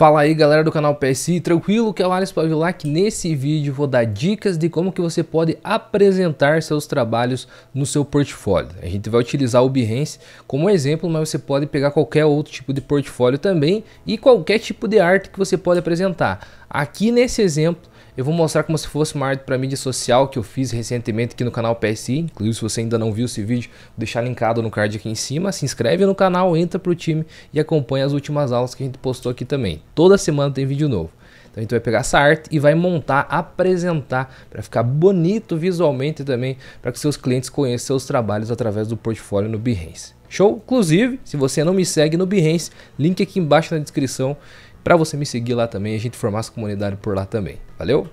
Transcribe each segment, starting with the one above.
Fala aí galera do canal PSI, tranquilo? Que é o Alice Pavilar nesse vídeo vou dar dicas de como que você pode apresentar seus trabalhos no seu portfólio. A gente vai utilizar o Behance como exemplo, mas você pode pegar qualquer outro tipo de portfólio também e qualquer tipo de arte que você pode apresentar. Aqui nesse exemplo eu vou mostrar como se fosse uma arte para mídia social que eu fiz recentemente aqui no canal PSI. Inclusive, se você ainda não viu esse vídeo, vou deixar linkado no card aqui em cima. Se inscreve no canal, entra pro time e acompanha as últimas aulas que a gente postou aqui também. Toda semana tem vídeo novo. Então a gente vai pegar essa arte e vai montar, apresentar para ficar bonito visualmente também, para que seus clientes conheçam seus trabalhos através do portfólio no Behance. Show? Inclusive, se você não me segue no Behance, link aqui embaixo na descrição para você me seguir lá também e a gente formar essa comunidade por lá também. Valeu?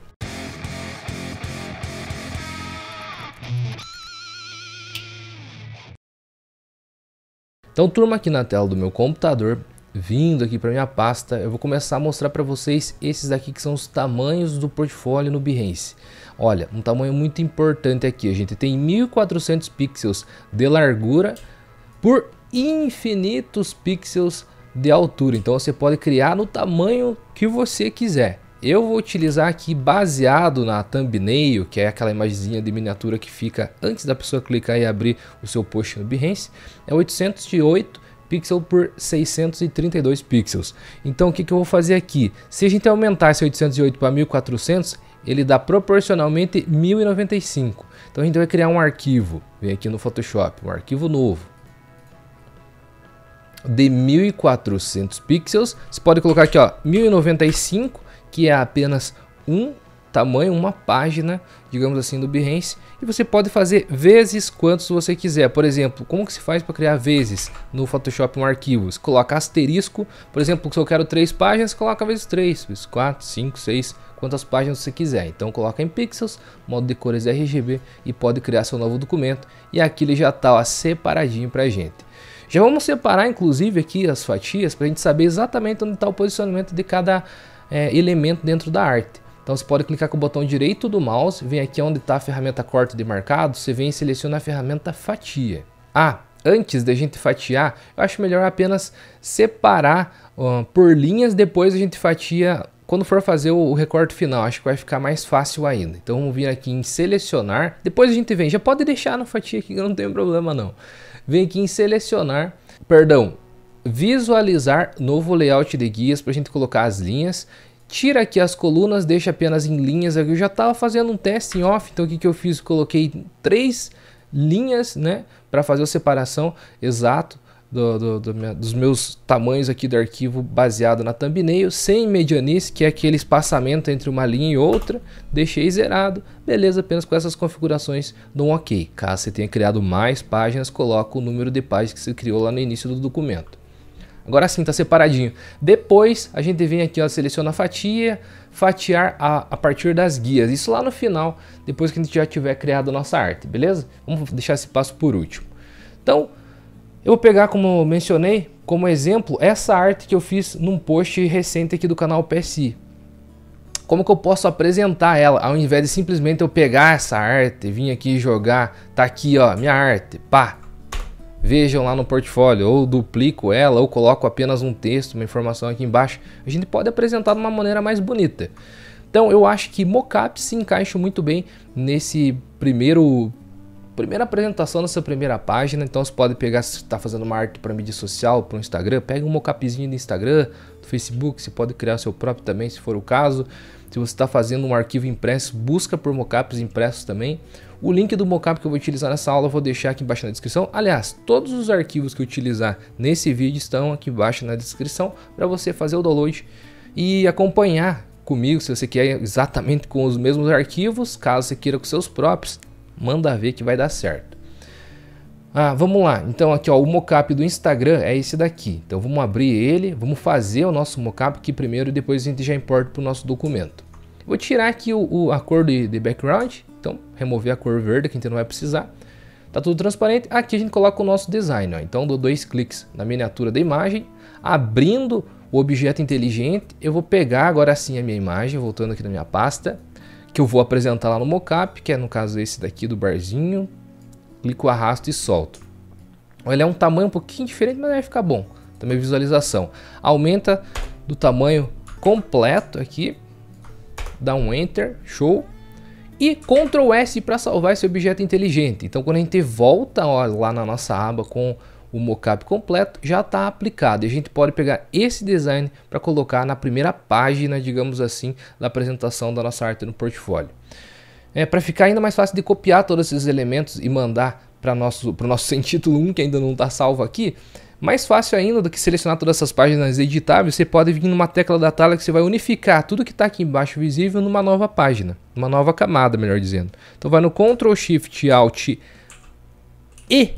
Então, turma, aqui na tela do meu computador, vindo aqui para minha pasta, eu vou começar a mostrar para vocês esses daqui que são os tamanhos do portfólio no Behance. Olha, um tamanho muito importante aqui, a gente tem 1400 pixels de largura por infinitos pixels de altura. Então você pode criar no tamanho que você quiser. Eu vou utilizar aqui baseado na thumbnail, que é aquela imagenzinha de miniatura que fica antes da pessoa clicar e abrir o seu post no Behance, é 808 pixels por 632 pixels. Então o que, que eu vou fazer aqui? Se a gente aumentar esse 808 para 1400, ele dá proporcionalmente 1095. Então a gente vai criar um arquivo, vem aqui no Photoshop, um arquivo novo de 1400 pixels. Você pode colocar aqui, ó, 1095, que é apenas um tamanho, uma página, digamos assim, do Behance. E você pode fazer vezes quantos você quiser. Por exemplo, como que se faz para criar vezes no Photoshop um arquivo? Você coloca asterisco, por exemplo, se eu quero três páginas, coloca vezes três, vezes quatro, cinco, seis, quantas páginas você quiser. Então coloca em pixels, modo de cores RGB e pode criar seu novo documento. E aqui ele já está separadinho para a gente. Já vamos separar, inclusive, aqui as fatias para a gente saber exatamente onde está o posicionamento de cada é, elemento dentro da arte. Então você pode clicar com o botão direito do mouse, vem aqui onde está a ferramenta corte de marcado, você vem e seleciona a ferramenta fatia. Ah, antes da gente fatiar, eu acho melhor apenas separar uh, por linhas, depois a gente fatia quando for fazer o recorte final, acho que vai ficar mais fácil ainda. Então vamos vir aqui em selecionar, depois a gente vem, já pode deixar no fatia aqui, não tem problema não vem aqui em selecionar, perdão, visualizar novo layout de guias para a gente colocar as linhas. Tira aqui as colunas, deixa apenas em linhas. Eu já estava fazendo um teste em off, então o que, que eu fiz? Coloquei três linhas, né, para fazer a separação exato do, do, do minha, dos meus tamanhos aqui do arquivo baseado na thumbnail, sem medianice, que é aquele espaçamento entre uma linha e outra, deixei zerado, beleza, apenas com essas configurações dou um ok. Caso você tenha criado mais páginas, coloca o número de páginas que você criou lá no início do documento. Agora sim, está separadinho. Depois a gente vem aqui, ó, seleciona a fatia, fatiar a, a, partir das guias. Isso lá no final, depois que a gente já tiver criado a nossa arte, beleza? Vamos deixar esse passo por último. Então, eu vou pegar, como mencionei, como exemplo, essa arte que eu fiz num post recente aqui do canal PSI. Como que eu posso apresentar ela, ao invés de simplesmente eu pegar essa arte, vir aqui jogar, tá aqui ó, minha arte, pá, vejam lá no portfólio, ou duplico ela, ou coloco apenas um texto, uma informação aqui embaixo. A gente pode apresentar de uma maneira mais bonita. Então eu acho que mocap se encaixa muito bem nesse primeiro primeira apresentação nessa primeira página. Então você pode pegar, se está fazendo uma arte para mídia social, para o Instagram, pega um mockupzinho do Instagram, do Facebook, você pode criar seu próprio também, se for o caso. Se você está fazendo um arquivo impresso, busca por mockups impressos também. O link do mockup que eu vou utilizar nessa aula eu vou deixar aqui embaixo na descrição. Aliás, todos os arquivos que eu utilizar nesse vídeo estão aqui embaixo na descrição para você fazer o download e acompanhar comigo se você quer exatamente com os mesmos arquivos, caso você queira com seus próprios. Manda ver que vai dar certo. Ah, vamos lá. Então aqui ó, o mockup do Instagram é esse daqui. Então vamos abrir ele, vamos fazer o nosso mockup aqui primeiro e depois a gente já importa para o nosso documento. Vou tirar aqui o, o a cor de, de background, então remover a cor verde que a gente não vai precisar. Tá tudo transparente. Aqui a gente coloca o nosso design. Ó. Então dou dois cliques na miniatura da imagem, abrindo o objeto inteligente. Eu vou pegar agora sim a minha imagem, voltando aqui na minha pasta que eu vou apresentar lá no mocap, que é no caso esse daqui do barzinho. Clico, arrasto e solto. Ele é um tamanho um pouquinho diferente, mas vai ficar bom. Também visualização. Aumenta do tamanho completo aqui. Dá um Enter, show. E Ctrl S para salvar esse objeto inteligente. Então quando a gente volta ó, lá na nossa aba com o mockup completo já está aplicado e a gente pode pegar esse design para colocar na primeira página, digamos assim, da apresentação da nossa arte no portfólio. É, para ficar ainda mais fácil de copiar todos esses elementos e mandar para o nosso, nosso sem título 1, que ainda não está salvo aqui, mais fácil ainda do que selecionar todas essas páginas editáveis, você pode vir numa tecla da tela que você vai unificar tudo que está aqui embaixo visível numa nova página, uma nova camada, melhor dizendo. Então vai no Ctrl Shift Alt e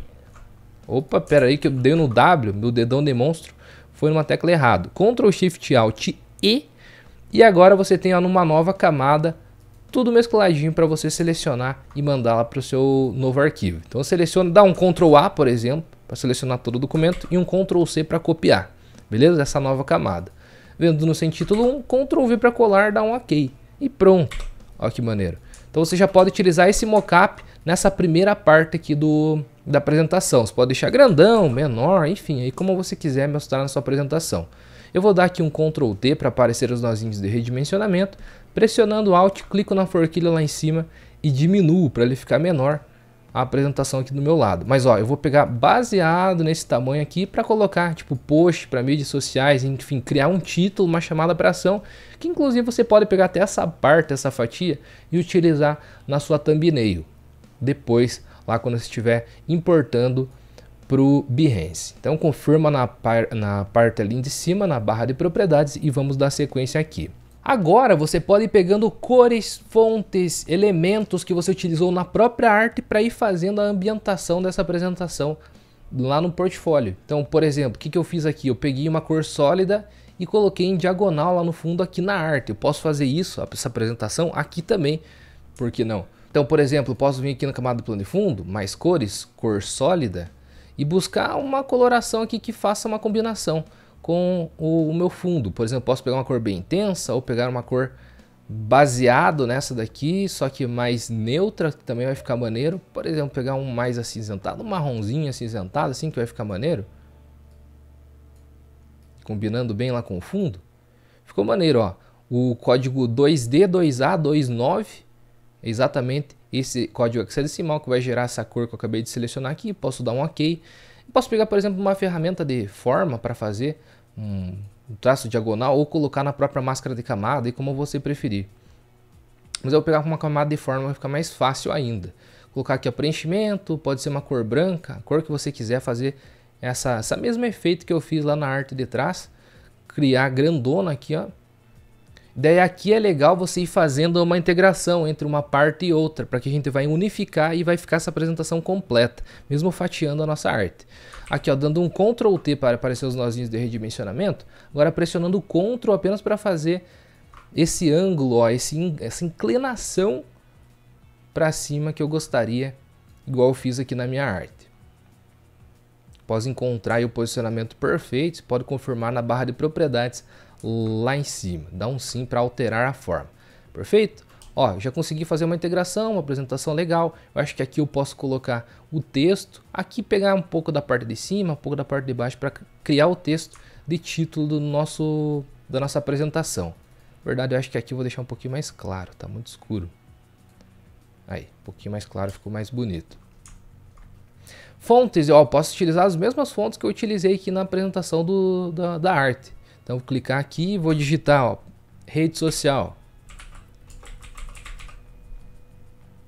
Opa, pera aí que eu dei no W, meu dedão demonstro. foi numa tecla errado. Ctrl Shift Alt E e agora você tem ó, numa nova camada tudo mescladinho para você selecionar e mandá-la para o seu novo arquivo. Então seleciona, dá um Ctrl A, por exemplo, para selecionar todo o documento e um Ctrl C para copiar. Beleza? Essa nova camada. Vendo no sem título 1, Ctrl V para colar, dá um OK e pronto. Olha que maneiro. Então você já pode utilizar esse mockup nessa primeira parte aqui do da apresentação. Você pode deixar grandão, menor, enfim, aí como você quiser mostrar na sua apresentação. Eu vou dar aqui um Ctrl T para aparecer os nozinhos de redimensionamento. Pressionando Alt, clico na forquilha lá em cima e diminuo para ele ficar menor a apresentação aqui do meu lado. Mas ó, eu vou pegar baseado nesse tamanho aqui para colocar tipo post para mídias sociais, enfim, criar um título, uma chamada para ação, que inclusive você pode pegar até essa parte, essa fatia e utilizar na sua thumbnail depois lá quando você estiver importando para o Behance. Então confirma na, par, na parte ali de cima, na barra de propriedades e vamos dar sequência aqui. Agora você pode ir pegando cores, fontes, elementos que você utilizou na própria arte para ir fazendo a ambientação dessa apresentação lá no portfólio. Então, por exemplo, o que, que eu fiz aqui? Eu peguei uma cor sólida e coloquei em diagonal lá no fundo aqui na arte. Eu posso fazer isso, essa apresentação, aqui também, por que não? Então, por exemplo, posso vir aqui na camada do plano de fundo, mais cores, cor sólida, e buscar uma coloração aqui que faça uma combinação com o, meu fundo. Por exemplo, posso pegar uma cor bem intensa ou pegar uma cor baseado nessa daqui, só que mais neutra, que também vai ficar maneiro. Por exemplo, pegar um mais acinzentado, um marronzinho acinzentado, assim, que vai ficar maneiro. Combinando bem lá com o fundo. Ficou maneiro, ó. O código 2D, 2A, 29 exatamente esse código hexadecimal que vai gerar essa cor que eu acabei de selecionar aqui. Posso dar um OK. Posso pegar, por exemplo, uma ferramenta de forma para fazer um traço diagonal ou colocar na própria máscara de camada e como você preferir. Mas eu vou pegar uma camada de forma, vai ficar mais fácil ainda. Colocar aqui o preenchimento, pode ser uma cor branca, a cor que você quiser fazer essa, essa mesma efeito que eu fiz lá na arte de trás. Criar grandona aqui, ó. Daí aqui é legal você ir fazendo uma integração entre uma parte e outra, para que a gente vai unificar e vai ficar essa apresentação completa, mesmo fatiando a nossa arte. Aqui ó, dando um Ctrl T para aparecer os nozinhos de redimensionamento, agora pressionando o Ctrl apenas para fazer esse ângulo, ó, esse, essa inclinação para cima que eu gostaria, igual eu fiz aqui na minha arte. Após encontrar o posicionamento perfeito, você pode confirmar na barra de propriedades lá em cima. Dá um sim para alterar a forma. Perfeito? Ó, já consegui fazer uma integração, uma apresentação legal. Eu acho que aqui eu posso colocar o texto. Aqui pegar um pouco da parte de cima, um pouco da parte de baixo para criar o texto de título do nosso, da nossa apresentação. Na verdade, eu acho que aqui eu vou deixar um pouquinho mais claro. Tá muito escuro. Aí, um pouquinho mais claro, ficou mais bonito. Fontes, ó, eu posso utilizar as mesmas fontes que eu utilizei aqui na apresentação do, da, da arte. Então vou clicar aqui e vou digitar ó, rede social.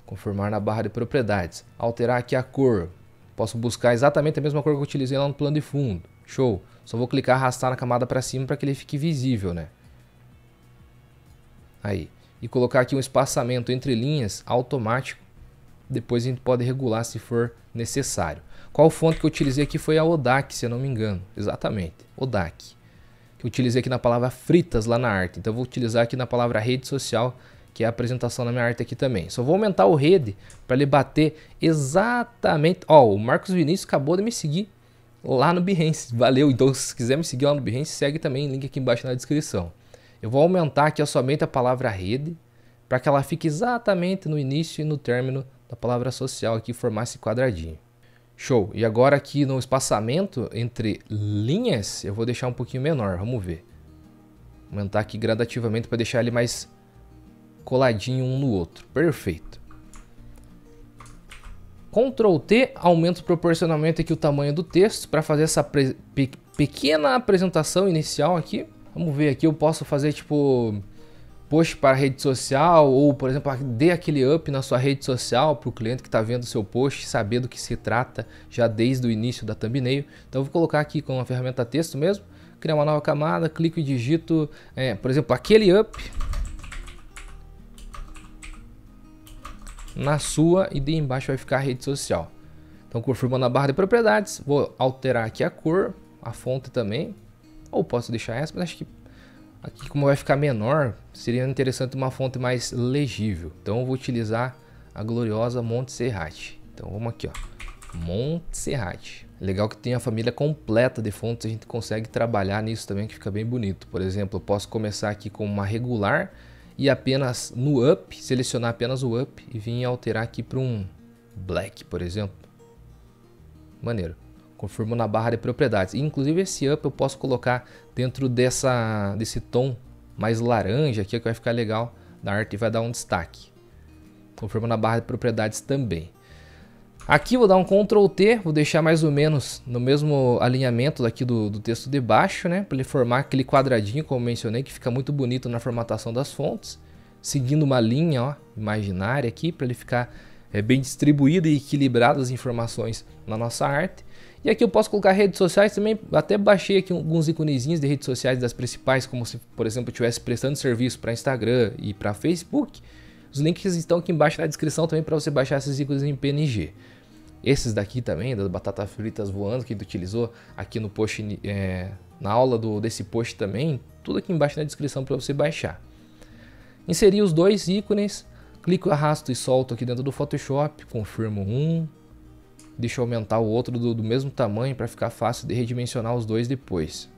Conformar na barra de propriedades. Alterar aqui a cor. Posso buscar exatamente a mesma cor que eu utilizei lá no plano de fundo. Show. Só vou clicar arrastar na camada para cima para que ele fique visível, né? Aí. E colocar aqui um espaçamento entre linhas automático. Depois a gente pode regular se for necessário. Qual fonte que eu utilizei aqui foi a ODAC, se eu não me engano. Exatamente, ODAC que eu utilizei aqui na palavra fritas lá na arte. Então eu vou utilizar aqui na palavra rede social, que é a apresentação da minha arte aqui também. Só vou aumentar o rede para ele bater exatamente... Ó, o Marcos Vinícius acabou de me seguir lá no Behance. Valeu, então se quiser me seguir lá no Behance, segue também, link aqui embaixo na descrição. Eu vou aumentar aqui somente a palavra rede, para que ela fique exatamente no início e no término da palavra social aqui, formar esse quadradinho. Show. E agora aqui no espaçamento entre linhas, eu vou deixar um pouquinho menor, vamos ver. Aumentar aqui gradativamente para deixar ele mais coladinho um no outro. Perfeito. Ctrl T, aumento proporcionalmente aqui o tamanho do texto para fazer essa pe pequena apresentação inicial aqui. Vamos ver aqui, eu posso fazer tipo post para rede social ou, por exemplo, dê aquele up na sua rede social para o cliente que está vendo o seu post saber do que se trata já desde o início da thumbnail. Então, vou colocar aqui com a ferramenta texto mesmo, criar uma nova camada, clico e digito, é, por exemplo, aquele up na sua e de embaixo vai ficar a rede social. Então, confirmando a barra de propriedades, vou alterar aqui a cor, a fonte também, ou posso deixar essa, mas acho que Aqui como vai ficar menor, seria interessante uma fonte mais legível. Então eu vou utilizar a gloriosa Montserrat. Então vamos aqui, ó. Montserrat. Legal que tem a família completa de fontes, a gente consegue trabalhar nisso também, que fica bem bonito. Por exemplo, eu posso começar aqui com uma regular e apenas no up, selecionar apenas o up e vir alterar aqui para um black, por exemplo. Maneiro. Conforme na barra de propriedades. E, inclusive esse up eu posso colocar dentro dessa, desse tom mais laranja aqui que vai ficar legal na arte e vai dar um destaque. Conforme na barra de propriedades também. Aqui vou dar um Ctrl T, vou deixar mais ou menos no mesmo alinhamento daqui do, do texto de baixo, né? Para ele formar aquele quadradinho, como mencionei, que fica muito bonito na formatação das fontes. Seguindo uma linha ó, imaginária aqui, para ele ficar é, bem distribuído e equilibrado as informações na nossa arte. E aqui eu posso colocar redes sociais também, até baixei aqui alguns iconezinhos de redes sociais das principais, como se, por exemplo, eu estivesse prestando serviço para Instagram e para Facebook. Os links estão aqui embaixo na descrição também para você baixar esses ícones em PNG. Esses daqui também, das batatas fritas voando, que a gente utilizou aqui no post, é, na aula do, desse post também, tudo aqui embaixo na descrição para você baixar. Inseri os dois ícones, clico, arrasto e solto aqui dentro do Photoshop, confirmo um, Deixa eu aumentar o outro do, do mesmo tamanho para ficar fácil de redimensionar os dois depois.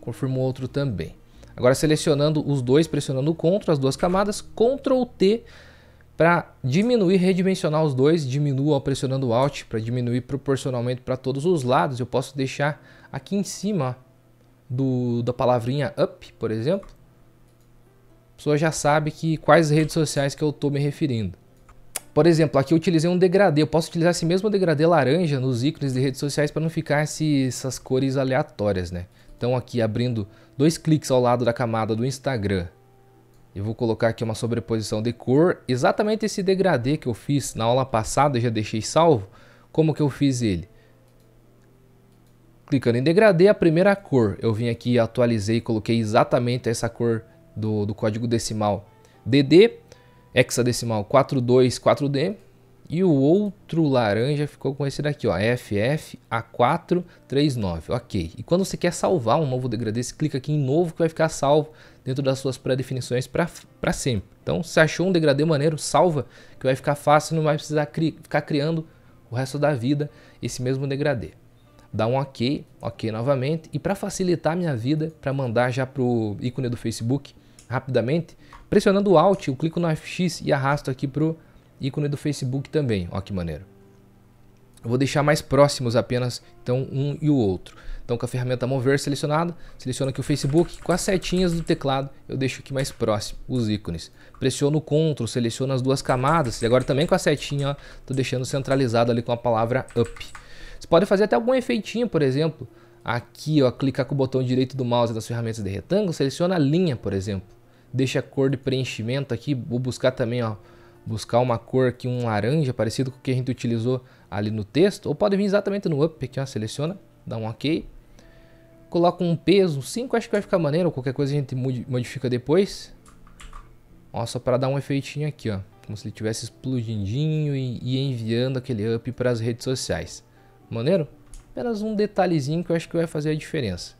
Confirmo outro também. Agora selecionando os dois, pressionando o CTRL, as duas camadas, CTRL T para diminuir, redimensionar os dois, diminuo ao pressionando o Alt para diminuir proporcionalmente para todos os lados. Eu posso deixar aqui em cima do, da palavrinha up, por exemplo. A pessoa já sabe que quais redes sociais que eu estou me referindo. Por exemplo, aqui eu utilizei um degradê. Eu posso utilizar esse mesmo degradê laranja nos ícones de redes sociais para não ficar esse, essas cores aleatórias, né? Então aqui abrindo dois cliques ao lado da camada do Instagram. Eu vou colocar aqui uma sobreposição de cor. Exatamente esse degradê que eu fiz na aula passada, já deixei salvo. Como que eu fiz ele? Clicando em degradê, a primeira cor. Eu vim aqui, atualizei e coloquei exatamente essa cor do, do código decimal. DD hexadecimal 424D. E o outro laranja ficou com esse daqui, ó, FFA439, ok. E quando você quer salvar um novo degradê, você clica aqui em novo que vai ficar salvo dentro das suas pré-definições para sempre. Então, se achou um degradê maneiro, salva, que vai ficar fácil, não vai precisar cri ficar criando o resto da vida esse mesmo degradê. Dá um ok, ok novamente. E para facilitar a minha vida, para mandar já para o ícone do Facebook rapidamente, Pressionando o Alt, eu clico no FX e arrasto aqui para o ícone do Facebook também. Olha que maneiro. Eu vou deixar mais próximos apenas então um e o outro. Então com a ferramenta mover selecionada, seleciono aqui o Facebook, com as setinhas do teclado eu deixo aqui mais próximo os ícones. Pressiono o CTRL, seleciono as duas camadas e agora também com a setinha estou deixando centralizado ali com a palavra UP. Você pode fazer até algum efeitinho, por exemplo, aqui ó, clicar com o botão direito do mouse das ferramentas de retângulo, seleciona a linha, por exemplo. Deixa a cor de preenchimento aqui. Vou buscar também, ó. Buscar uma cor aqui, um laranja, parecido com o que a gente utilizou ali no texto. Ou pode vir exatamente no up aqui, ó. Seleciona, dá um ok. Coloca um peso, 5 acho que vai ficar maneiro. Qualquer coisa a gente modifica depois. Ó, só para dar um efeitinho aqui, ó. Como se ele estivesse explodindo e, e enviando aquele up para as redes sociais. Maneiro? Apenas um detalhezinho que eu acho que vai fazer a diferença.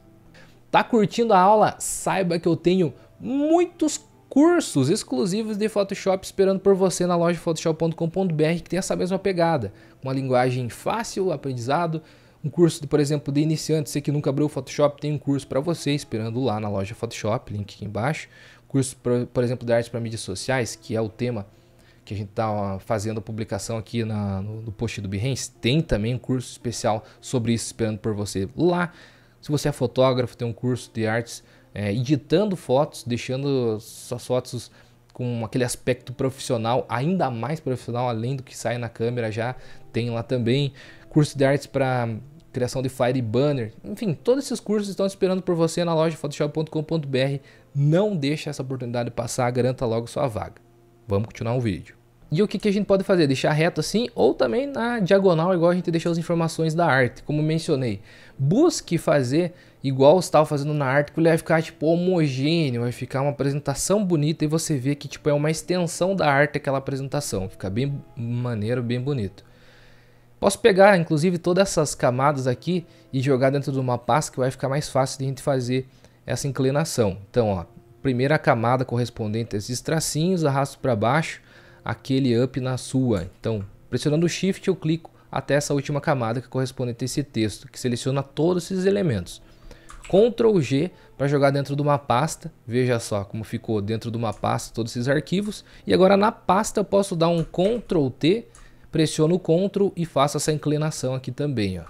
Tá curtindo a aula? Saiba que eu tenho muitos cursos exclusivos de Photoshop esperando por você na loja photoshop.com.br que tem essa mesma pegada, uma linguagem fácil, aprendizado, um curso, de, por exemplo, de iniciante, você que nunca abriu o Photoshop, tem um curso para você esperando lá na loja Photoshop, link aqui embaixo, curso, por, por exemplo, de arte para mídias sociais, que é o tema que a gente está fazendo a publicação aqui na, no, no post do Behance, tem também um curso especial sobre isso esperando por você lá. Se você é fotógrafo, tem um curso de artes é, editando fotos, deixando suas fotos com aquele aspecto profissional, ainda mais profissional, além do que sai na câmera já tem lá também. Curso de artes para criação de flyer e banner. Enfim, todos esses cursos estão esperando por você na loja photoshop.com.br. Não deixe essa oportunidade passar, garanta logo sua vaga. Vamos continuar o vídeo. E o que, que a gente pode fazer? Deixar reto assim ou também na diagonal, igual a gente deixou as informações da arte, como mencionei. Busque fazer igual você estava fazendo na arte, que ele vai ficar tipo homogêneo, vai ficar uma apresentação bonita e você vê que tipo é uma extensão da arte aquela apresentação, fica bem maneiro, bem bonito. Posso pegar inclusive todas essas camadas aqui e jogar dentro de uma pasta que vai ficar mais fácil de a gente fazer essa inclinação. Então, ó, primeira camada correspondente a esses tracinhos, arrasto para baixo, aquele up na sua. Então, pressionando o shift eu clico até essa última camada que corresponde a esse texto, que seleciona todos esses elementos. Ctrl G para jogar dentro de uma pasta. Veja só como ficou dentro de uma pasta todos esses arquivos. E agora na pasta eu posso dar um Ctrl T, pressiono o Ctrl e faço essa inclinação aqui também. Ó.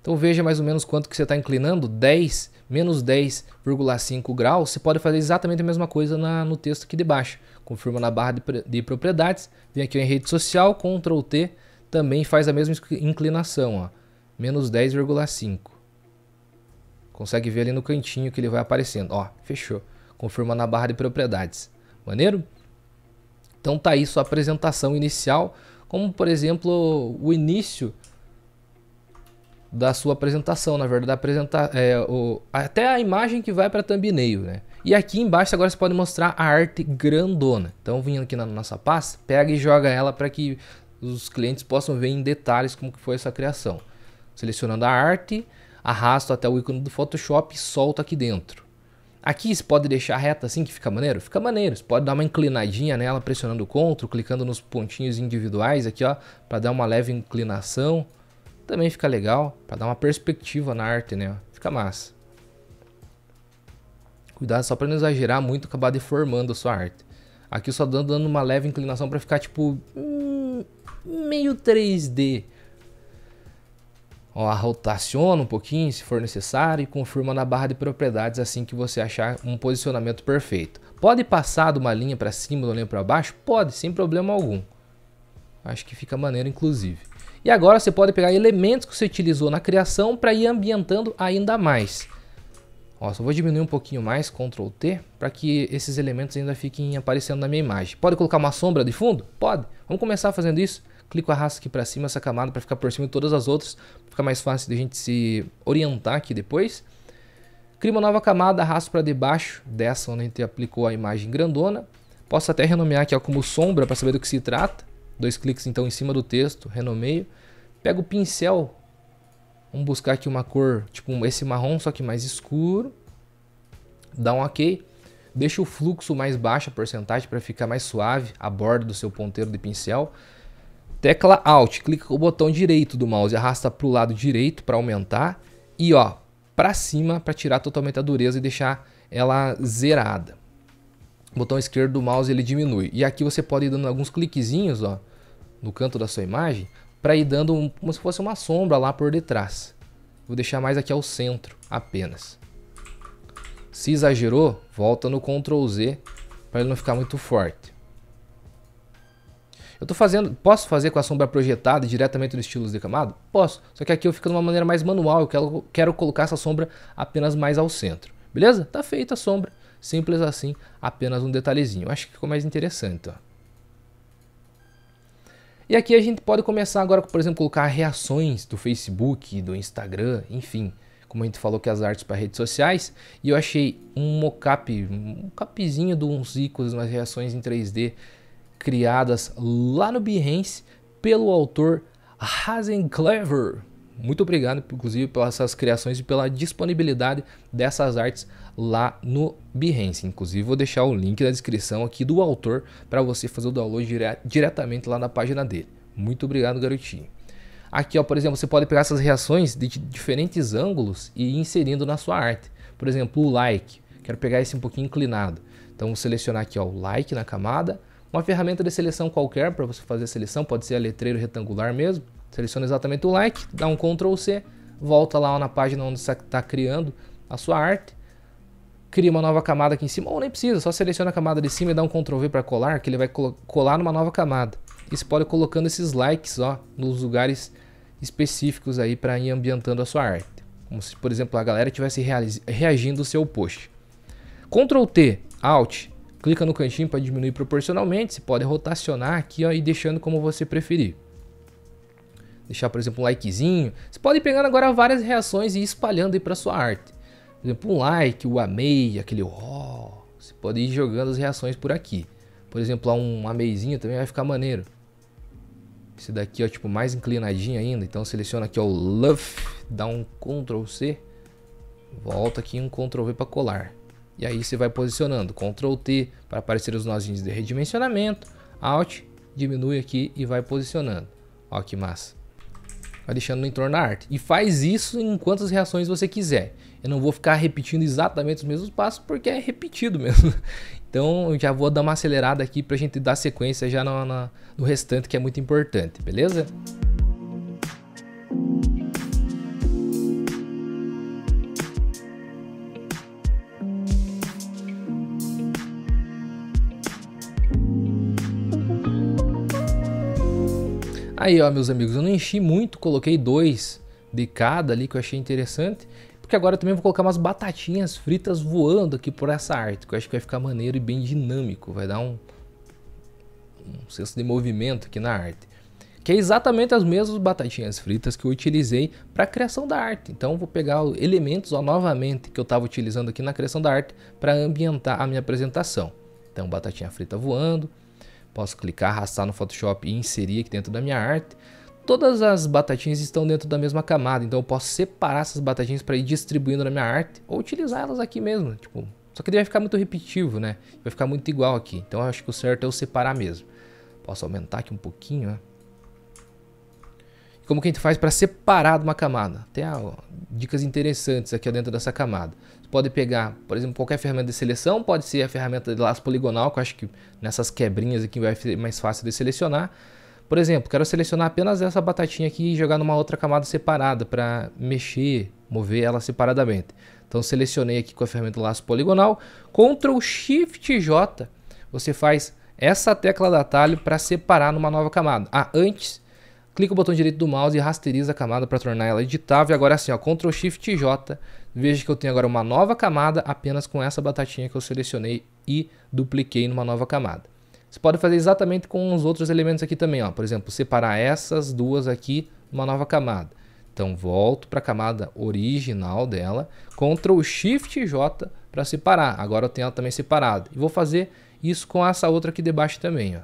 Então veja mais ou menos quanto que você está inclinando, 10, menos 10,5 graus. Você pode fazer exatamente a mesma coisa na, no texto aqui de baixo. Confirma na barra de, de propriedades, vem aqui em rede social, Ctrl T, também faz a mesma inclinação, ó, menos 10,5. Consegue ver ali no cantinho que ele vai aparecendo, ó, fechou. Confirma na barra de propriedades. Maneiro? Então tá aí sua apresentação inicial, como por exemplo o início da sua apresentação, na verdade, apresenta, é, o, até a imagem que vai para thumbnail, né? E aqui embaixo agora você pode mostrar a arte grandona. Então, vindo aqui na nossa pasta, pega e joga ela para que os clientes possam ver em detalhes como que foi essa criação. Selecionando a arte, arrasto até o ícone do Photoshop e solto aqui dentro. Aqui você pode deixar reta assim que fica maneiro? Fica maneiro. Você pode dar uma inclinadinha nela pressionando o CTRL, clicando nos pontinhos individuais aqui, ó, para dar uma leve inclinação. Também fica legal, para dar uma perspectiva na arte, né? Fica massa. Cuidado só para não exagerar muito, acabar deformando a sua arte. Aqui eu só dando, dando uma leve inclinação para ficar tipo, hum, meio 3D. Ó, rotaciona um pouquinho se for necessário e confirma na barra de propriedades assim que você achar um posicionamento perfeito. Pode passar de uma linha para cima, de uma linha para baixo? Pode, sem problema algum. Acho que fica maneiro inclusive. E agora você pode pegar elementos que você utilizou na criação para ir ambientando ainda mais. Ó, só vou diminuir um pouquinho mais, Ctrl T, para que esses elementos ainda fiquem aparecendo na minha imagem. Pode colocar uma sombra de fundo? Pode. Vamos começar fazendo isso clico arrasto aqui para cima, essa camada, para ficar por cima de todas as outras, fica mais fácil de a gente se orientar aqui depois. Crio uma nova camada, arrasto para debaixo dessa onde a gente aplicou a imagem grandona. Posso até renomear aqui ó, como sombra para saber do que se trata. Dois cliques então em cima do texto, renomeio. Pego o pincel, vamos buscar aqui uma cor, tipo esse marrom, só que mais escuro. Dá um ok. Deixa o fluxo mais baixo, a porcentagem, para ficar mais suave a borda do seu ponteiro de pincel. Tecla Alt, clica com o botão direito do mouse, arrasta para o lado direito para aumentar e ó, para cima para tirar totalmente a dureza e deixar ela zerada. botão esquerdo do mouse ele diminui. E aqui você pode ir dando alguns cliquezinhos, ó, no canto da sua imagem, para ir dando um, como se fosse uma sombra lá por detrás. Vou deixar mais aqui ao centro apenas. Se exagerou, volta no Ctrl Z para ele não ficar muito forte. Eu tô fazendo, posso fazer com a sombra projetada diretamente no estilo camada? Posso, só que aqui eu fico de uma maneira mais manual, eu quero, quero colocar essa sombra apenas mais ao centro. Beleza? Tá feita a sombra, simples assim, apenas um detalhezinho. acho que ficou mais interessante, ó. E aqui a gente pode começar agora, por exemplo, colocar reações do Facebook, do Instagram, enfim. Como a gente falou que as artes para redes sociais, e eu achei um mocap, um mockapzinho de uns ícones umas reações em 3D criadas lá no Behance pelo autor Hazen Clever. Muito obrigado, inclusive, pelas criações e pela disponibilidade dessas artes lá no Behance. Inclusive, vou deixar o link na descrição aqui do autor para você fazer o download dire diretamente lá na página dele. Muito obrigado, garotinho. Aqui, ó, por exemplo, você pode pegar essas reações de diferentes ângulos e ir inserindo na sua arte. Por exemplo, o like. Quero pegar esse um pouquinho inclinado. Então, vou selecionar aqui ó, o like na camada uma ferramenta de seleção qualquer para você fazer a seleção, pode ser a letreiro retangular mesmo. Seleciona exatamente o like, dá um Ctrl C, volta lá na página onde você está criando a sua arte, cria uma nova camada aqui em cima, ou nem precisa, só seleciona a camada de cima e dá um Ctrl V para colar, que ele vai colar numa nova camada. E você pode ir colocando esses likes ó, nos lugares específicos aí para ir ambientando a sua arte. Como se, por exemplo, a galera estivesse reagindo ao seu post. Ctrl T, Alt, Clica no cantinho para diminuir proporcionalmente, você pode rotacionar aqui ó, e deixando como você preferir. Deixar, por exemplo, um likezinho. Você pode ir pegando agora várias reações e ir espalhando aí para sua arte. Por exemplo, um like, o amei, aquele ó. Oh, você pode ir jogando as reações por aqui. Por exemplo, um ameizinho também vai ficar maneiro. Esse daqui ó, tipo mais inclinadinho ainda. Então seleciona aqui ó, o love, dá um Ctrl C, volta aqui um Ctrl V para colar. E aí você vai posicionando Ctrl T para aparecer os nozinhos de redimensionamento, Alt, diminui aqui e vai posicionando. Ó que massa. Vai deixando no entorno da arte. E faz isso em quantas reações você quiser. Eu não vou ficar repetindo exatamente os mesmos passos porque é repetido mesmo. Então eu já vou dar uma acelerada aqui para a gente dar sequência já no, no, no restante que é muito importante, beleza? Aí, ó, meus amigos, eu não enchi muito, coloquei dois de cada ali que eu achei interessante. Porque agora também vou colocar umas batatinhas fritas voando aqui por essa arte, que eu acho que vai ficar maneiro e bem dinâmico, vai dar um, um senso de movimento aqui na arte. Que é exatamente as mesmas batatinhas fritas que eu utilizei para a criação da arte. Então vou pegar elementos ó, novamente que eu estava utilizando aqui na criação da arte para ambientar a minha apresentação. Então batatinha frita voando, Posso clicar, arrastar no Photoshop e inserir aqui dentro da minha arte. Todas as batatinhas estão dentro da mesma camada, então eu posso separar essas batatinhas para ir distribuindo na minha arte ou utilizar elas aqui mesmo, tipo, só que ele vai ficar muito repetitivo, né? Vai ficar muito igual aqui. Então eu acho que o certo é eu separar mesmo. Posso aumentar aqui um pouquinho, né? Como que a gente faz para separar de uma camada? Tem ah, dicas interessantes aqui dentro dessa camada pode pegar, por exemplo, qualquer ferramenta de seleção, pode ser a ferramenta de laço poligonal, que eu acho que nessas quebrinhas aqui vai ser mais fácil de selecionar. Por exemplo, quero selecionar apenas essa batatinha aqui e jogar numa outra camada separada para mexer, mover ela separadamente. Então selecionei aqui com a ferramenta laço poligonal, Ctrl Shift J, você faz essa tecla da atalho para separar numa nova camada. Ah, antes, clica o botão direito do mouse e rasteriza a camada para tornar ela editável. Agora assim, ó, Ctrl Shift J, Veja que eu tenho agora uma nova camada apenas com essa batatinha que eu selecionei e dupliquei numa nova camada. Você pode fazer exatamente com os outros elementos aqui também, ó. por exemplo, separar essas duas aqui numa nova camada. Então volto para a camada original dela, Ctrl Shift J para separar. Agora eu tenho ela também separada. E vou fazer isso com essa outra aqui debaixo também. Ó.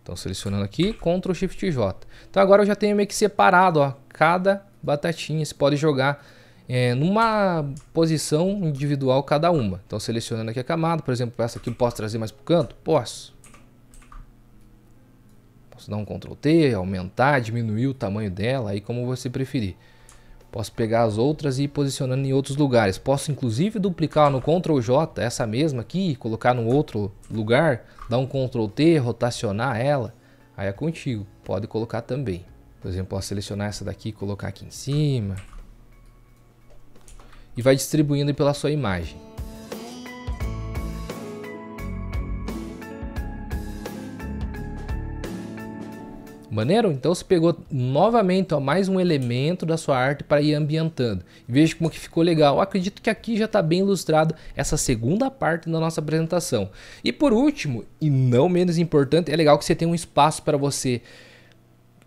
Então selecionando aqui, Ctrl Shift J. Então agora eu já tenho meio que separado ó, cada batatinhas. Você pode jogar é, numa posição individual cada uma. Então selecionando aqui a camada, por exemplo, essa aqui eu posso trazer mais para o canto? Posso. Posso dar um Ctrl T, aumentar, diminuir o tamanho dela, aí como você preferir. Posso pegar as outras e ir posicionando em outros lugares. Posso inclusive duplicar no Ctrl J, essa mesma aqui, colocar num outro lugar, dar um Ctrl T, rotacionar ela. Aí é contigo, pode colocar também. Por exemplo, ó, selecionar essa daqui e colocar aqui em cima. E vai distribuindo pela sua imagem. Maneiro? Então você pegou novamente ó, mais um elemento da sua arte para ir ambientando. Veja como que ficou legal. Eu acredito que aqui já está bem ilustrado essa segunda parte da nossa apresentação. E por último, e não menos importante, é legal que você tenha um espaço para você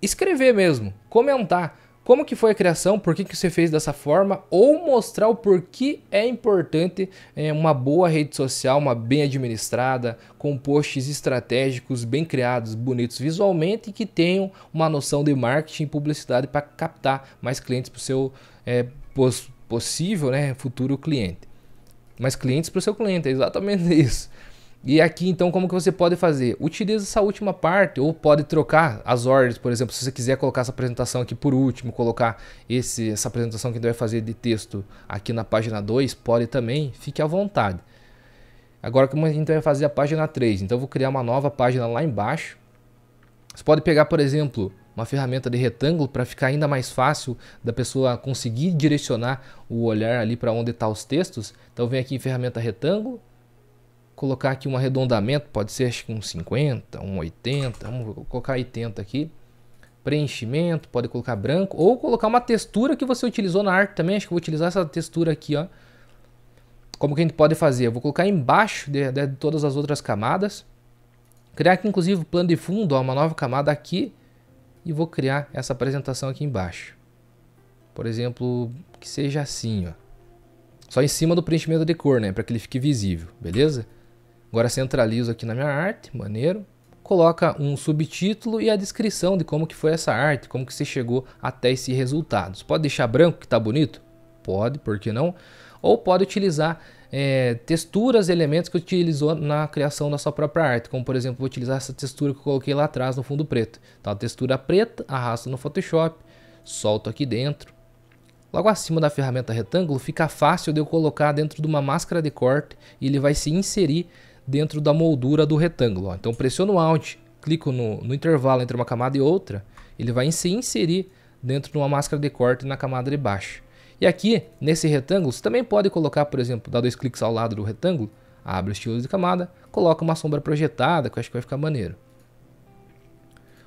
escrever mesmo, comentar como que foi a criação, por que, que você fez dessa forma, ou mostrar o porquê é importante é, uma boa rede social, uma bem administrada, com posts estratégicos bem criados, bonitos visualmente e que tenham uma noção de marketing e publicidade para captar mais clientes para o seu é, possível né, futuro cliente. Mais clientes para o seu cliente, é exatamente isso. E aqui, então, como que você pode fazer? Utiliza essa última parte ou pode trocar as ordens, por exemplo, se você quiser colocar essa apresentação aqui por último, colocar esse, essa apresentação que a gente vai fazer de texto aqui na página 2, pode também, fique à vontade. Agora, como a gente vai fazer a página 3? Então, eu vou criar uma nova página lá embaixo. Você pode pegar, por exemplo, uma ferramenta de retângulo para ficar ainda mais fácil da pessoa conseguir direcionar o olhar ali para onde estão tá os textos. Então, vem aqui em ferramenta retângulo colocar aqui um arredondamento, pode ser acho que um 50, um 80, vamos colocar 80 aqui. Preenchimento, pode colocar branco ou colocar uma textura que você utilizou na arte também. Acho que vou utilizar essa textura aqui, ó. Como que a gente pode fazer? Eu vou colocar embaixo de, de, de todas as outras camadas. Criar aqui, inclusive, o plano de fundo, ó, uma nova camada aqui. E vou criar essa apresentação aqui embaixo. Por exemplo, que seja assim, ó. Só em cima do preenchimento de cor, né? Para que ele fique visível, beleza? Agora centralizo aqui na minha arte, maneiro. Coloca um subtítulo e a descrição de como que foi essa arte, como que você chegou até esse resultado. Você pode deixar branco que está bonito? Pode, por que não? Ou pode utilizar é, texturas, elementos que utilizou na criação da sua própria arte. Como por exemplo, vou utilizar essa textura que eu coloquei lá atrás no fundo preto. Então tá a textura preta, arrasto no Photoshop, solto aqui dentro. Logo acima da ferramenta retângulo, fica fácil de eu colocar dentro de uma máscara de corte e ele vai se inserir dentro da moldura do retângulo. Ó. Então pressiono o Alt, clico no, no, intervalo entre uma camada e outra, ele vai se inserir dentro de uma máscara de corte na camada de baixo. E aqui, nesse retângulo, você também pode colocar, por exemplo, dá dois cliques ao lado do retângulo, abre o estilo de camada, coloca uma sombra projetada, que eu acho que vai ficar maneiro.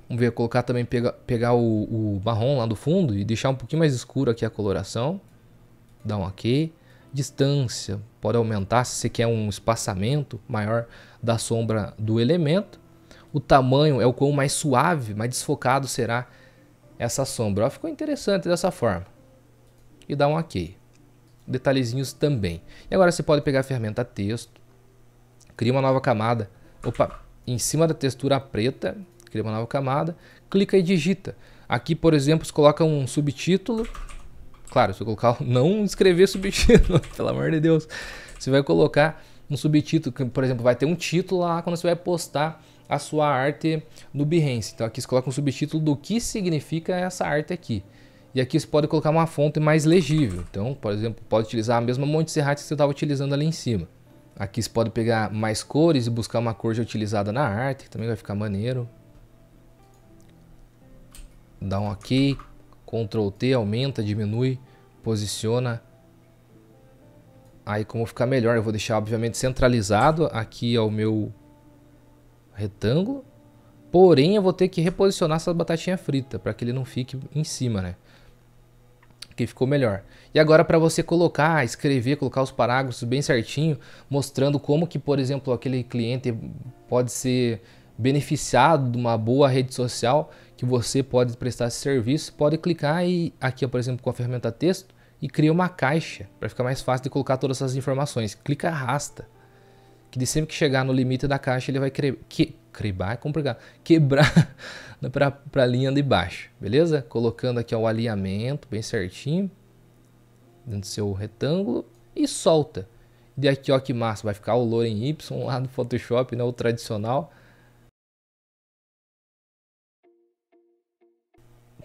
Vamos ver, colocar também, pega, pegar o, o marrom lá do fundo e deixar um pouquinho mais escuro aqui a coloração. Dá um ok distância, pode aumentar se você quer um espaçamento maior da sombra do elemento. O tamanho é o quão mais suave, mais desfocado será essa sombra. Ó, ficou interessante dessa forma. E dá um OK. Detalhezinhos também. E agora você pode pegar a ferramenta texto, cria uma nova camada. Opa, em cima da textura preta, cria uma nova camada, clica e digita. Aqui, por exemplo, você coloca um subtítulo Claro, se eu colocar não escrever subtítulo, pelo amor de Deus. Você vai colocar um subtítulo, que, por exemplo, vai ter um título lá quando você vai postar a sua arte no Behance. Então aqui você coloca um subtítulo do que significa essa arte aqui. E aqui você pode colocar uma fonte mais legível. Então, por exemplo, pode utilizar a mesma Montserrat que você estava utilizando ali em cima. Aqui você pode pegar mais cores e buscar uma cor já utilizada na arte, que também vai ficar maneiro. Dá um ok, Ctrl T aumenta, diminui, posiciona. Aí como ficar melhor, eu vou deixar obviamente centralizado aqui ao meu retângulo. Porém, eu vou ter que reposicionar essa batatinha frita para que ele não fique em cima, né? Que ficou melhor. E agora para você colocar, escrever, colocar os parágrafos bem certinho, mostrando como que, por exemplo, aquele cliente pode ser beneficiado de uma boa rede social que você pode prestar esse serviço, pode clicar e aqui, por exemplo, com a ferramenta texto e cria uma caixa para ficar mais fácil de colocar todas essas informações. Clica arrasta, que de sempre que chegar no limite da caixa ele vai cre que crebar é complicado, quebrar para a linha de baixo, beleza? Colocando aqui ó, o alinhamento bem certinho dentro do seu retângulo e solta. E aqui ó que massa, vai ficar o Loren Y lá no Photoshop, né, o tradicional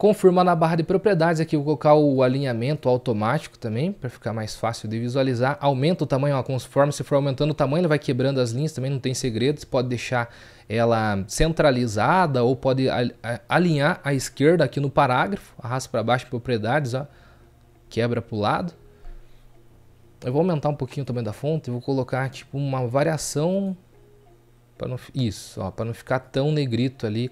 Confirma na barra de propriedades aqui, vou colocar o alinhamento automático também, para ficar mais fácil de visualizar. Aumenta o tamanho, ó, conforme se for aumentando o tamanho, ele vai quebrando as linhas, também não tem segredo. Você pode deixar ela centralizada ou pode alinhar à esquerda aqui no parágrafo. Arrasta para baixo propriedades, ó, quebra para o lado. Eu vou aumentar um pouquinho também da fonte, e vou colocar tipo uma variação, para não, isso, para não ficar tão negrito ali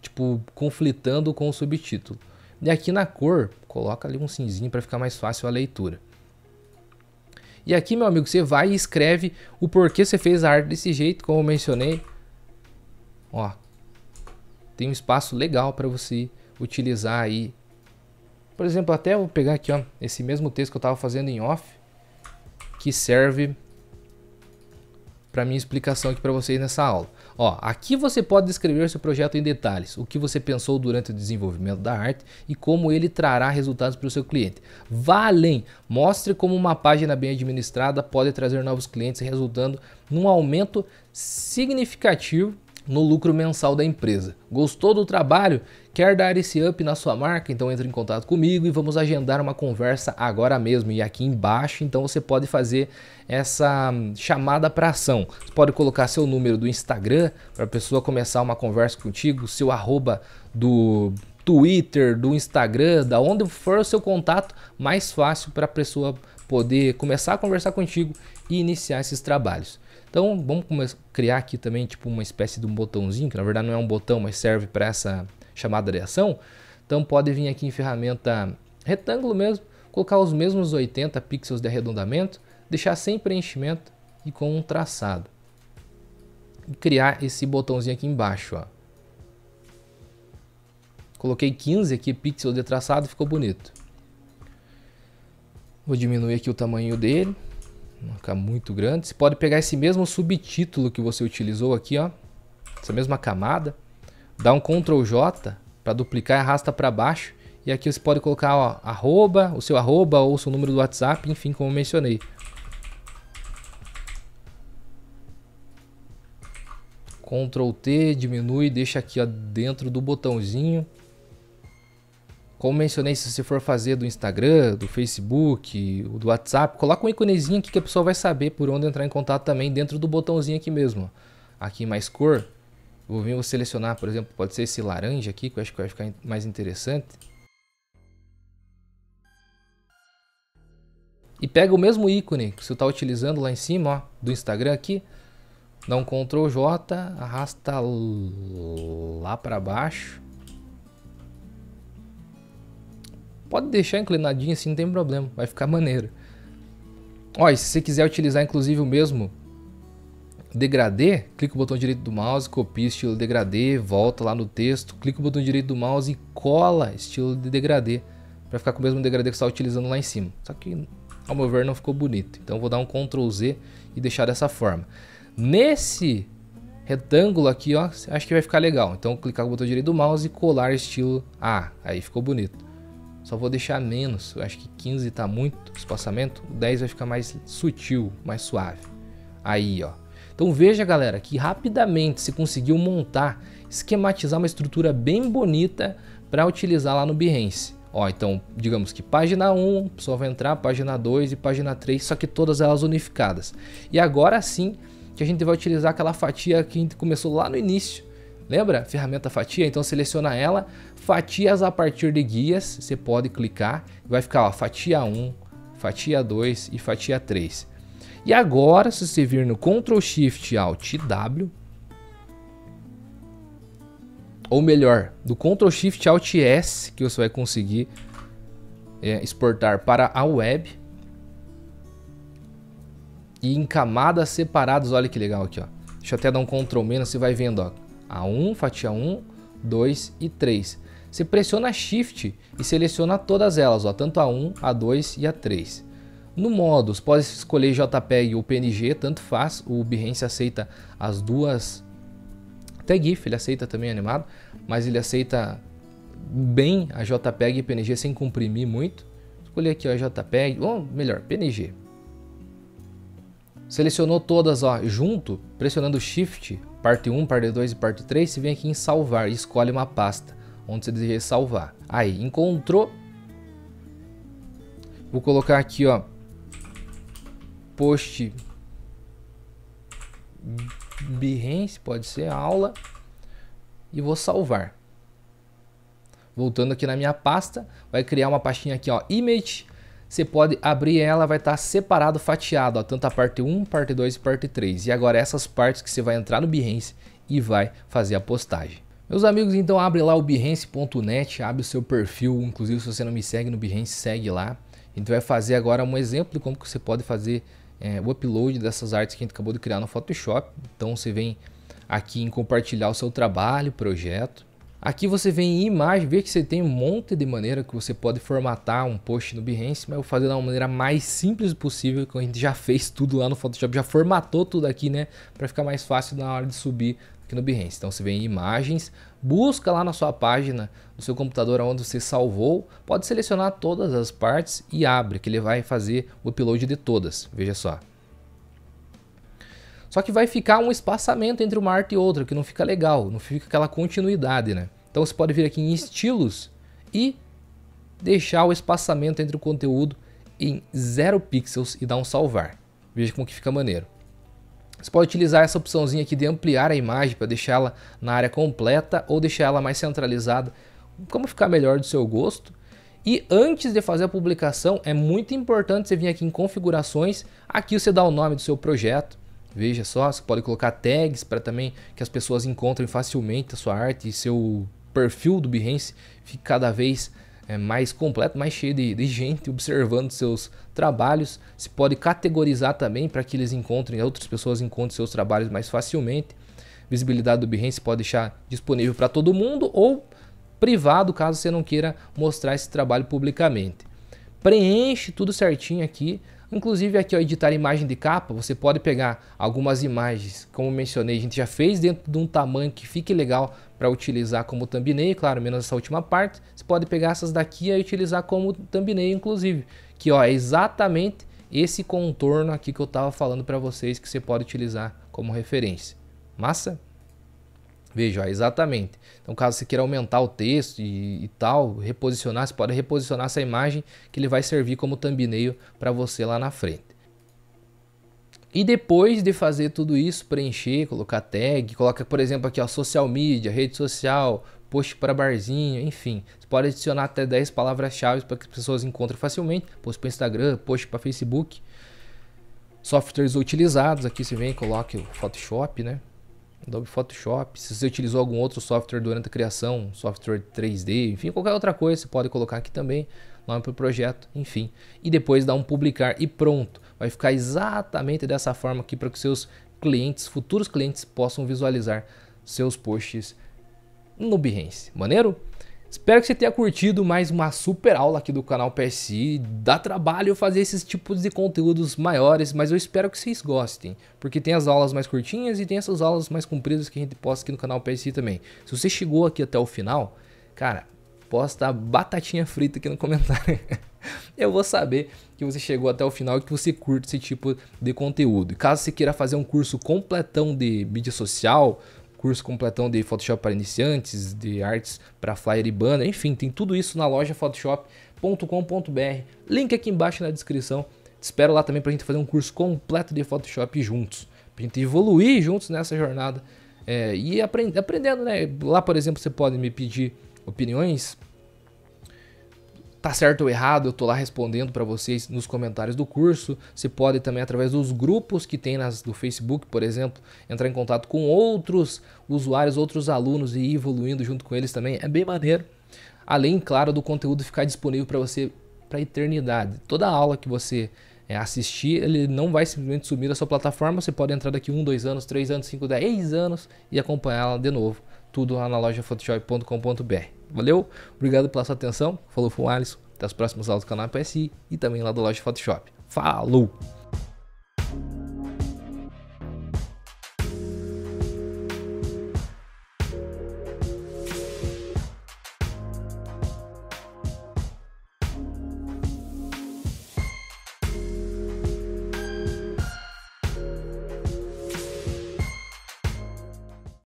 tipo, conflitando com o subtítulo. E aqui na cor, coloca ali um cinzinho para ficar mais fácil a leitura. E aqui, meu amigo, você vai e escreve o porquê você fez a arte desse jeito, como eu mencionei. Ó, tem um espaço legal para você utilizar aí. Por exemplo, até vou pegar aqui, ó, esse mesmo texto que eu estava fazendo em off, que serve para minha explicação aqui para vocês nessa aula. Ó, aqui você pode descrever seu projeto em detalhes, o que você pensou durante o desenvolvimento da arte e como ele trará resultados para o seu cliente. Vá além, mostre como uma página bem administrada pode trazer novos clientes, resultando num aumento significativo no lucro mensal da empresa. Gostou do trabalho? Quer dar esse up na sua marca? Então entre em contato comigo e vamos agendar uma conversa agora mesmo. E aqui embaixo, então você pode fazer essa hum, chamada para ação. Você pode colocar seu número do Instagram para a pessoa começar uma conversa contigo, seu arroba do Twitter, do Instagram, da onde for o seu contato, mais fácil para a pessoa poder começar a conversar contigo e iniciar esses trabalhos. Então vamos criar aqui também tipo uma espécie de um botãozinho, que na verdade não é um botão, mas serve para essa chamada de ação. Então pode vir aqui em ferramenta retângulo mesmo, colocar os mesmos 80 pixels de arredondamento, deixar sem preenchimento e com um traçado. E criar esse botãozinho aqui embaixo. Ó. Coloquei 15 aqui pixels de traçado, ficou bonito. Vou diminuir aqui o tamanho dele. Não ficar muito grande. Você pode pegar esse mesmo subtítulo que você utilizou aqui, ó. Essa mesma camada dá um Ctrl J para duplicar e arrasta para baixo. E aqui você pode colocar ó, arroba, o seu arroba ou o seu número do WhatsApp, enfim, como eu mencionei. Ctrl T, diminui, deixa aqui ó, dentro do botãozinho. Como mencionei, se você for fazer do Instagram, do Facebook, do WhatsApp, coloca um íconezinho aqui que a pessoa vai saber por onde entrar em contato também dentro do botãozinho aqui mesmo. Aqui mais cor, Vou vir vou selecionar, por exemplo, pode ser esse laranja aqui, que eu acho que vai ficar mais interessante. E pega o mesmo ícone que você está utilizando lá em cima, ó, do Instagram aqui. Dá um Ctrl J, arrasta lá para baixo. Pode deixar inclinadinho assim, não tem problema, vai ficar maneiro. Ó, se você quiser utilizar inclusive o mesmo degradê, clica o botão direito do mouse, copia estilo degradê, volta lá no texto, clica o botão direito do mouse e cola estilo de degradê para ficar com o mesmo degradê que está utilizando lá em cima. Só que ao meu ver não ficou bonito. Então vou dar um Ctrl Z e deixar dessa forma. Nesse retângulo aqui, ó, acho que vai ficar legal. Então clicar com o botão direito do mouse e colar estilo A. Aí ficou bonito. Só vou deixar menos, eu acho que 15 está muito espaçamento, o 10 vai ficar mais sutil, mais suave. Aí, ó. Então veja, galera, que rapidamente se conseguiu montar, esquematizar uma estrutura bem bonita para utilizar lá no Behance. Ó, então, digamos que página 1, a pessoa vai entrar, página 2 e página 3, só que todas elas unificadas. E agora sim que a gente vai utilizar aquela fatia que a gente começou lá no início. Lembra? Ferramenta fatia, então seleciona ela, fatias a partir de guias, você pode clicar, vai ficar ó, fatia 1, fatia 2 e fatia 3. E agora, se você vir no Ctrl Shift Alt W, ou melhor, do Ctrl Shift Alt S, que você vai conseguir é, exportar para a web. E em camadas separadas, olha que legal aqui, ó. Deixa eu até dar um Ctrl menos, você vai vendo, ó. A1, fatia 1, 2 e 3. Você pressiona Shift e seleciona todas elas, ó, tanto a 1, a 2 e a 3. No modos pode escolher JPEG ou PNG, tanto faz. O Behance aceita as duas. Até GIF ele aceita também é animado, mas ele aceita bem a JPEG e PNG sem comprimir muito. Escolher aqui ó, JPEG, ou melhor, PNG. Selecionou todas ó, junto, pressionando Shift, parte 1, parte 2 e parte 3, você vem aqui em salvar e escolhe uma pasta onde você deseja salvar. Aí, encontrou. Vou colocar aqui, ó, post Behance, pode ser aula, e vou salvar. Voltando aqui na minha pasta, vai criar uma pastinha aqui, ó, image. Você pode abrir ela, vai estar tá separado, fatiado, ó, tanto a parte 1, parte 2 e parte 3. E agora essas partes que você vai entrar no Behance e vai fazer a postagem. Meus amigos, então abre lá o behance.net, abre o seu perfil, inclusive se você não me segue no Behance, segue lá. A gente vai fazer agora um exemplo de como que você pode fazer é, o upload dessas artes que a gente acabou de criar no Photoshop. Então você vem aqui em compartilhar o seu trabalho, projeto. Aqui você vem em imagem, vê que você tem um monte de maneira que você pode formatar um post no Behance, mas eu vou fazer da maneira mais simples possível, que a gente já fez tudo lá no Photoshop, já formatou tudo aqui, né? Para ficar mais fácil na hora de subir aqui no Behance. Então você vem em imagens, busca lá na sua página do seu computador onde você salvou, pode selecionar todas as partes e abre, que ele vai fazer o upload de todas. Veja só. Só que vai ficar um espaçamento entre uma arte e outra, que não fica legal, não fica aquela continuidade, né? Então você pode vir aqui em estilos e deixar o espaçamento entre o conteúdo em 0 pixels e dar um salvar. Veja como que fica maneiro. Você pode utilizar essa opçãozinha aqui de ampliar a imagem para deixá-la na área completa ou deixar ela mais centralizada, como ficar melhor do seu gosto. E antes de fazer a publicação, é muito importante você vir aqui em configurações, aqui você dá o nome do seu projeto, veja só, você pode colocar tags para também que as pessoas encontrem facilmente a sua arte e seu perfil do Behance fique cada vez eh, mais completo, mais cheio de, de gente observando seus trabalhos, se pode categorizar também para que eles encontrem, outras pessoas encontrem seus trabalhos mais facilmente. Visibilidade do Behance pode deixar disponível para todo mundo ou privado, caso você não queira mostrar esse trabalho publicamente. Preenche tudo certinho aqui, Inclusive aqui ao editar imagem de capa, você pode pegar algumas imagens, como mencionei, a gente já fez dentro de um tamanho que fique legal para utilizar como thumbnail, claro, menos essa última parte. Você pode pegar essas daqui e utilizar como thumbnail, inclusive que ó, é exatamente esse contorno aqui que eu estava falando para vocês que você pode utilizar como referência. Massa? Veja, ó, exatamente. Então, caso você queira aumentar o texto e, e, tal, reposicionar, você pode reposicionar essa imagem que ele vai servir como thumbnail para você lá na frente. E depois de fazer tudo isso, preencher, colocar tag, coloca, por exemplo, aqui ó, social media, rede social, post para barzinho, enfim. Você pode adicionar até 10 palavras-chave para que as pessoas encontrem facilmente. Post para Instagram, post para Facebook. Softwares utilizados, aqui você vem e coloca o Photoshop, né? Adobe Photoshop. Se você utilizou algum outro software durante a criação, software 3D, enfim, qualquer outra coisa, você pode colocar aqui também, nome para o projeto, enfim. E depois dá um publicar e pronto. Vai ficar exatamente dessa forma aqui para que seus clientes, futuros clientes, possam visualizar seus posts no Behance. Maneiro? Espero que você tenha curtido mais uma super aula aqui do canal PSI. Dá trabalho fazer esses tipos de conteúdos maiores, mas eu espero que vocês gostem. Porque tem as aulas mais curtinhas e tem essas aulas mais compridas que a gente posta aqui no canal PSI também. Se você chegou aqui até o final, cara, posta batatinha frita aqui no comentário. eu vou saber que você chegou até o final e que você curte esse tipo de conteúdo. E caso você queira fazer um curso completão de mídia social curso completão de Photoshop para iniciantes, de artes para flyer e banner, enfim, tem tudo isso na loja photoshop.com.br. Link aqui embaixo na descrição. Te espero lá também para a gente fazer um curso completo de Photoshop juntos, para a gente evoluir juntos nessa jornada é, e aprend aprendendo, né? Lá, por exemplo, você pode me pedir opiniões tá certo ou errado, eu tô lá respondendo para vocês nos comentários do curso. Você pode também através dos grupos que tem nas do Facebook, por exemplo, entrar em contato com outros usuários, outros alunos e ir evoluindo junto com eles também. É bem maneiro. Além, claro, do conteúdo ficar disponível para você para eternidade. Toda aula que você é, assistir, ele não vai simplesmente sumir da sua plataforma. Você pode entrar daqui um, dois anos, três anos, cinco, dez anos e acompanhar ela de novo. Tudo lá na loja photoshop.com.br. Valeu, obrigado pela sua atenção. Falou, foi o Alisson. Até as próximas aulas do canal PSI e também lá da loja Photoshop. Falou!